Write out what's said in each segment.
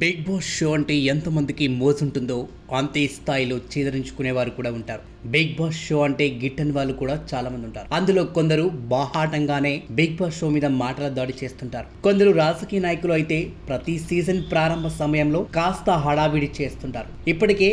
big Boss show అంటే ఎంతమందికి మోజుంటుందో అంతే స్థాయిలో చేదరించుకునేవారు కూడా ఉంటారు బిగ్ బాస్ షో అంటే గిట్టని వాళ్ళు కూడా చాలా మంది ఉంటారు అందులో కొందరు బాహాటంగానే బిగ్ బాస్ షో మీద మాటల దాడి చేస్తుంటారు కొందరు రాజకీయ నాయకులు అయితే ప్రతి సీజన్ ప్రారంభ సమయంలో కాస్త హడావిడి చేస్తుంటారు ఇప్పటికే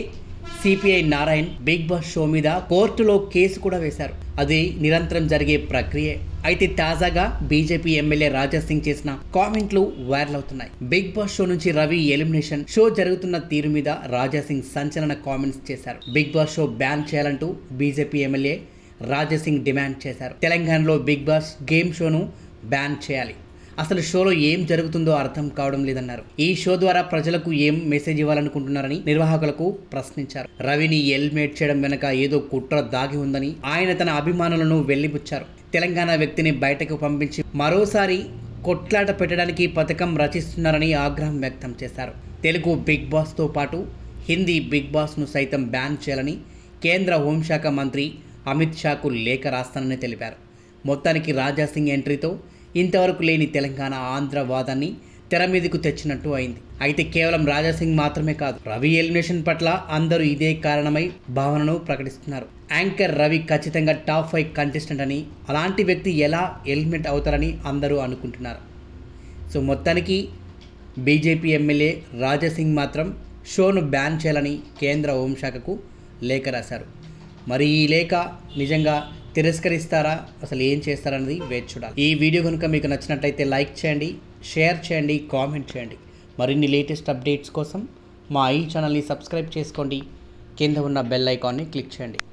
CPI Narayan Bigg Boss show మీద కోర్టులో కేసు కూడా వేశారు అది నిరంతరం జరిగే ప్రక్రియే అయితే తాజాగా బీజేపీ ఎమ్మెల్యే రాజా సింగ్ చేసిన కామెంట్లు వైరల్ అవుతున్నాయి బిగ్ బాస్ షో నుంచి రవి ఎలిమినేషన్ షో జరుగుతున్న తీరు మీద రాజా సింగ్ సంచలన కామెంట్స్ చేశారు బిగ్ బాస్ షో బ్యాన్ చేయాలంటూ BJP MLA Raja Singh demand చేశారు తెలంగాణలో బిగ్ బాస్ గేమ్ షోను బ్యాన్ చేయాలి అసలు షోలో ఏం జరుగుతుందో అర్థం కావడం లేదన్నారు ఈ షో ద్వారా ప్రజలకు ఏం మెసేజ్ ఇవ్వాలనుకుంటున్నారని నిర్వాహకులకు ప్రశ్నించారు రవిని ఎల్మేట్ చేయడం వెనక ఏదో కుట్ర దాగి ఉందని ఆయన తన అభిమానులను వెళ్లిపుచ్చారు తెలంగాణ వ్యక్తిని బయటకు పంపించి మరోసారి కొట్లాట పెట్టడానికి పథకం రచిస్తున్నారని ఆగ్రహం వ్యక్తం చేశారు తెలుగు బిగ్ బాస్తో పాటు హిందీ బిగ్ బాస్ను సైతం బ్యాన్ చేయాలని కేంద్ర హోంశాఖ మంత్రి అమిత్ షాకు లేఖ రాస్తానని తెలిపారు మొత్తానికి రాజాసింగ్ ఎంట్రీతో ఇంతవరకు లేని తెలంగాణ ఆంధ్ర వాదాన్ని తెర మీదకు తెచ్చినట్టు అయింది అయితే కేవలం రాజాసింగ్ మాత్రమే కాదు రవి ఎలిమినేషన్ పట్ల అందరూ ఇదే కారణమై భావనను ప్రకటిస్తున్నారు యాంకర్ రవి ఖచ్చితంగా టాప్ ఫైవ్ కంటెస్టెంట్ అని అలాంటి వ్యక్తి ఎలా ఎలిమినేట్ అవుతారని అందరూ అనుకుంటున్నారు సో మొత్తానికి బీజేపీ ఎమ్మెల్యే రాజాసింగ్ మాత్రం షోను బ్యాన్ చేయాలని కేంద్ర హోంశాఖకు లేఖ రాశారు మరి ఈ లేఖ నిజంగా తిరస్కరిస్తారా అసలు ఏం చేస్తారనేది వేచి చూడాలి ఈ వీడియో కనుక మీకు నచ్చినట్లయితే లైక్ చేయండి షేర్ చేయండి కామెంట్ చేయండి మరిన్ని లేటెస్ట్ అప్డేట్స్ కోసం మా ఈ ఛానల్ని సబ్స్క్రైబ్ చేసుకోండి కింద ఉన్న బెల్ ఐకాన్ని క్లిక్ చేయండి